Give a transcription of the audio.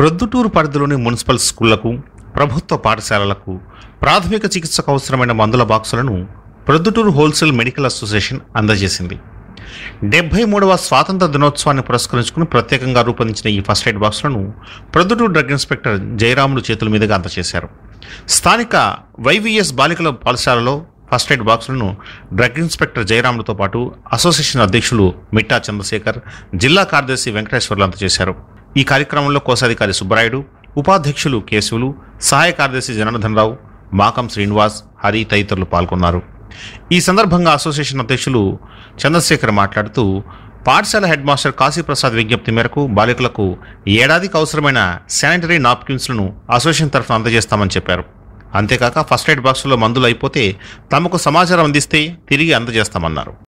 ప్రొద్దుటూరు పరిధిలోని మున్సిపల్ స్కూళ్లకు ప్రభుత్వ పాఠశాలలకు ప్రాథమిక చికిత్సకు అవసరమైన మందుల బాక్సులను ప్రొద్దుటూరు హోల్సేల్ మెడికల్ అసోసియేషన్ అందజేసింది డెబ్బై మూడవ స్వాతంత్ర దినోత్సవాన్ని పురస్కరించుకుని ప్రత్యేకంగా రూపొందించిన ఈ ఫస్ట్ ఎయిడ్ బాక్సులను ప్రొద్దుటూరు డ్రగ్ ఇన్స్పెక్టర్ జయరాములు చేతుల మీదుగా అందజేశారు స్థానిక వైవిఎస్ బాలికల పాఠశాలలో ఫస్ట్ ఎయిడ్ బాక్సులను డ్రగ్ ఇన్స్పెక్టర్ జయరాములతో పాటు అసోసియేషన్ అధ్యక్షులు మిట్టా చంద్రశేఖర్ జిల్లా కార్యదర్శి వెంకటేశ్వర్లు అందజేశారు ఈ కార్యక్రమంలో కోశాధికారి సుబ్బరాయుడు ఉపాధ్యక్షులు కేశవులు సహాయ కార్యదర్శి జనార్దన్ రావు మాకం శ్రీనివాస్ హరి తదితరులు పాల్గొన్నారు ఈ సందర్భంగా అసోసియేషన్ అధ్యక్షులు చంద్రశేఖర్ మాట్లాడుతూ పాఠశాల హెడ్ మాస్టర్ కాశీప్రసాద్ విజ్ఞప్తి మేరకు బాలికలకు ఏడాదికి అవసరమైన శానిటరీ నాప్కిన్స్లను అసోసియేషన్ తరఫున అందజేస్తామని చెప్పారు అంతేకాక ఫస్ట్ ఎయిడ్ బాక్సుల్లో మందులు అయిపోతే తమకు సమాచారం అందిస్తే తిరిగి అందజేస్తామన్నారు